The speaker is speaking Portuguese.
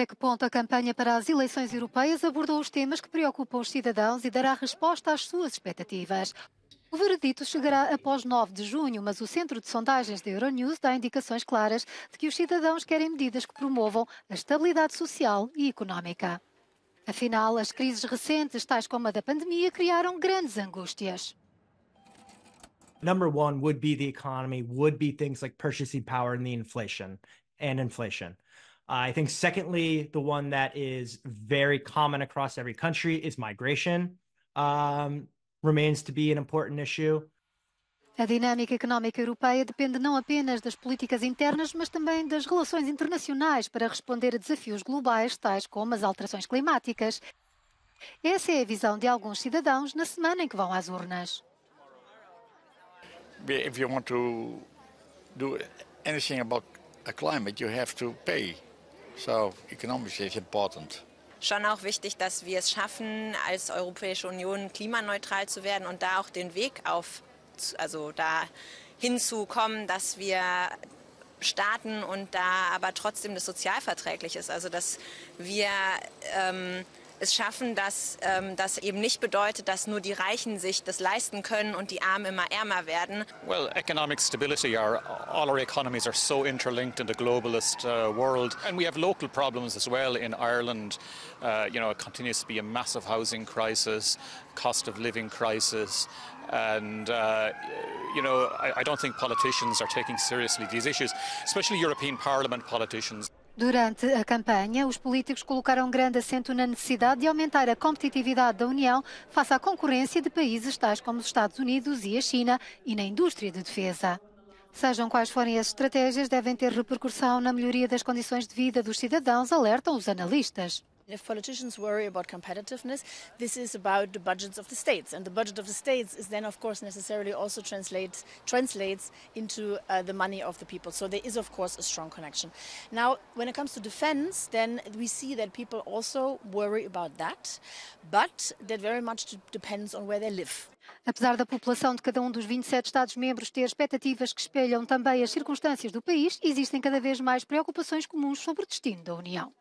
até que ponto a campanha para as eleições europeias abordou os temas que preocupam os cidadãos e dará resposta às suas expectativas. O veredito chegará após 9 de junho, mas o Centro de Sondagens da Euronews dá indicações claras de que os cidadãos querem medidas que promovam a estabilidade social e económica. Afinal, as crises recentes, tais como a da pandemia, criaram grandes angústias. Number one would be the economy, would be things like purchasing power and the inflation and inflation. I think, secondly, the one that is very common across every country is migration, um, remains to be an important issue. A dinâmica económica europeia depende não apenas das políticas internas, mas também das relações internacionais para responder a desafios globais, tais como as alterações climáticas. Essa é a visão de alguns cidadãos na semana em que vão às urnas. If you want to do anything about a climate, you have to pay. So economics is important schon auch wichtig, dass wir es schaffen, als Europäische Union klimaneutral zu werden und da auch den Weg auf, also da hinzukommen, dass wir starten und da aber trotzdem das sozialverträglich ist. Also dass wir ähm, es schaffen, dass ähm, das eben nicht bedeutet, dass nur die Reichen sich das leisten können und die Armen immer ärmer werden. Well, economic stability, our, all our economies are so interlinked in the globalist uh, world. And we have local problems as well in Ireland. Uh, you know, it continues to be a massive housing crisis, cost of living crisis. And, uh, you know, I, I don't think politicians are taking seriously these issues, especially European Parliament politicians. Durante a campanha, os políticos colocaram grande acento na necessidade de aumentar a competitividade da União face à concorrência de países tais como os Estados Unidos e a China e na indústria de defesa. Sejam quais forem as estratégias, devem ter repercussão na melhoria das condições de vida dos cidadãos, alertam os analistas. If politicians worry about competitiveness, this is about the budgets of the states, and the budget of the states is then, of course, necessarily also translates into uh, the money of the people. So there is, of course, a strong connection. Now, when it comes to defense, then we see that people also worry about that, but that very much depends on where they live. Apesar da população de cada um dos 27 Estados-membros ter expectativas que espelham também as circunstâncias do país, existem cada vez mais preocupações comuns sobre o destino da União.